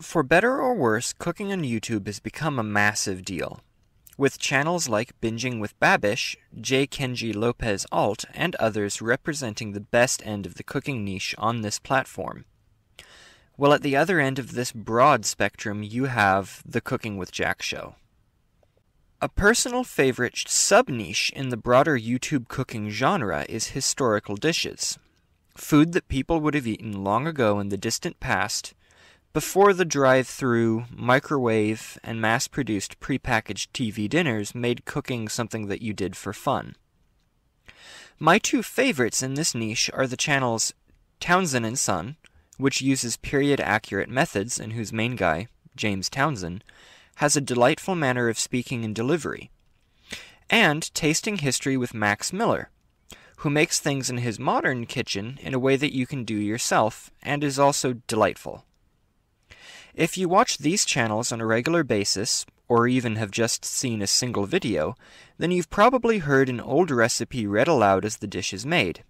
For better or worse, cooking on YouTube has become a massive deal. With channels like Binging with Babish, J. Kenji Lopez Alt, and others representing the best end of the cooking niche on this platform. Well, at the other end of this broad spectrum, you have the Cooking with Jack show. A personal favorite sub niche in the broader YouTube cooking genre is historical dishes. Food that people would have eaten long ago in the distant past, before the drive through, microwave, and mass produced prepackaged TV dinners made cooking something that you did for fun. My two favorites in this niche are the channels Townsend and Son, which uses period accurate methods and whose main guy, James Townsend, has a delightful manner of speaking and delivery, and Tasting History with Max Miller, who makes things in his modern kitchen in a way that you can do yourself and is also delightful. If you watch these channels on a regular basis, or even have just seen a single video, then you've probably heard an old recipe read aloud as the dish is made.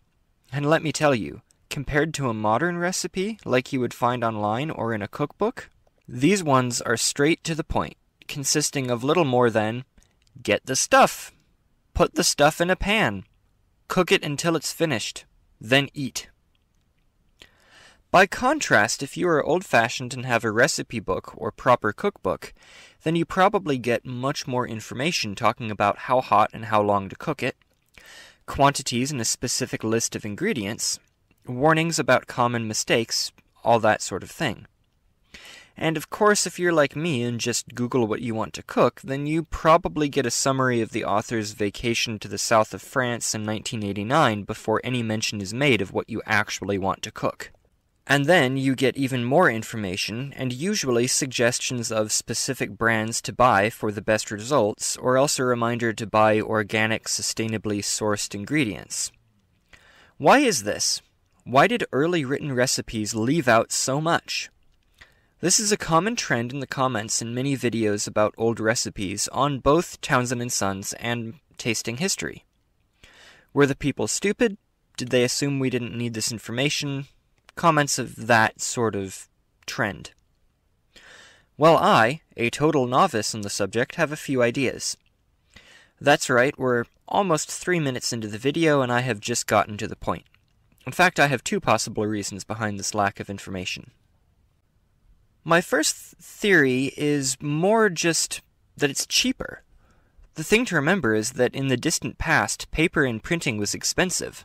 And let me tell you, compared to a modern recipe like you would find online or in a cookbook, these ones are straight to the point, consisting of little more than get the stuff, put the stuff in a pan, cook it until it's finished, then eat. By contrast, if you are old fashioned and have a recipe book or proper cookbook, then you probably get much more information talking about how hot and how long to cook it, quantities and a specific list of ingredients, warnings about common mistakes, all that sort of thing. And of course, if you're like me and just Google what you want to cook, then you probably get a summary of the author's vacation to the south of France in 1989 before any mention is made of what you actually want to cook. And then you get even more information, and usually suggestions of specific brands to buy for the best results, or else a reminder to buy organic, sustainably sourced ingredients. Why is this? Why did early written recipes leave out so much? This is a common trend in the comments in many videos about old recipes on both Townsend & Sons and Tasting History. Were the people stupid? Did they assume we didn't need this information? comments of that sort of trend. While I, a total novice on the subject, have a few ideas. That's right, we're almost three minutes into the video and I have just gotten to the point. In fact, I have two possible reasons behind this lack of information. My first theory is more just that it's cheaper. The thing to remember is that in the distant past, paper and printing was expensive.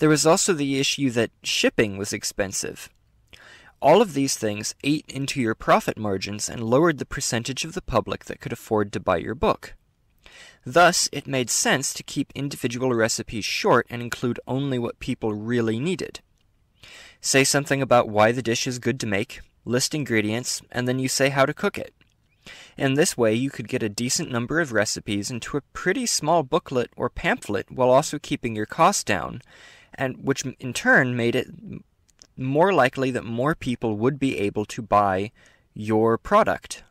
There was also the issue that shipping was expensive. All of these things ate into your profit margins and lowered the percentage of the public that could afford to buy your book. Thus, it made sense to keep individual recipes short and include only what people really needed. Say something about why the dish is good to make, list ingredients, and then you say how to cook it. In this way, you could get a decent number of recipes into a pretty small booklet or pamphlet while also keeping your costs down, and which in turn made it more likely that more people would be able to buy your product.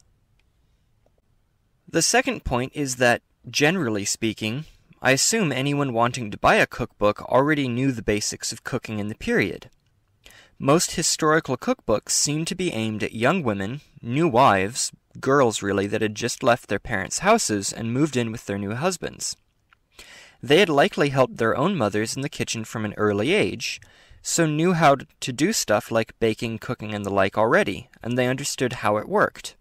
The second point is that, generally speaking, I assume anyone wanting to buy a cookbook already knew the basics of cooking in the period. Most historical cookbooks seem to be aimed at young women, new wives, girls really, that had just left their parents' houses and moved in with their new husbands. They had likely helped their own mothers in the kitchen from an early age, so knew how to do stuff like baking, cooking, and the like already, and they understood how it worked.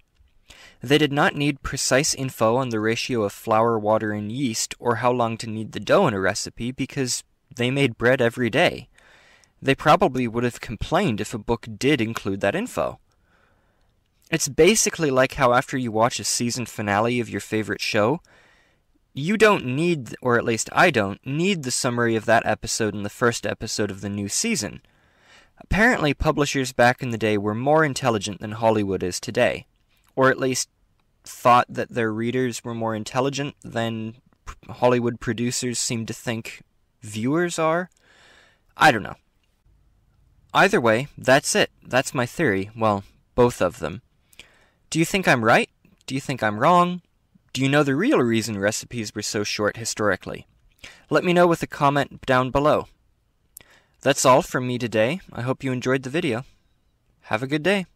They did not need precise info on the ratio of flour, water, and yeast, or how long to knead the dough in a recipe, because they made bread every day. They probably would have complained if a book did include that info. It's basically like how after you watch a season finale of your favorite show, you don't need, or at least I don't, need the summary of that episode in the first episode of the new season. Apparently, publishers back in the day were more intelligent than Hollywood is today, or at least thought that their readers were more intelligent than Hollywood producers seem to think viewers are. I don't know. Either way, that's it. That's my theory. Well, both of them. Do you think I'm right? Do you think I'm wrong? Do you know the real reason recipes were so short historically? Let me know with a comment down below. That's all from me today. I hope you enjoyed the video. Have a good day.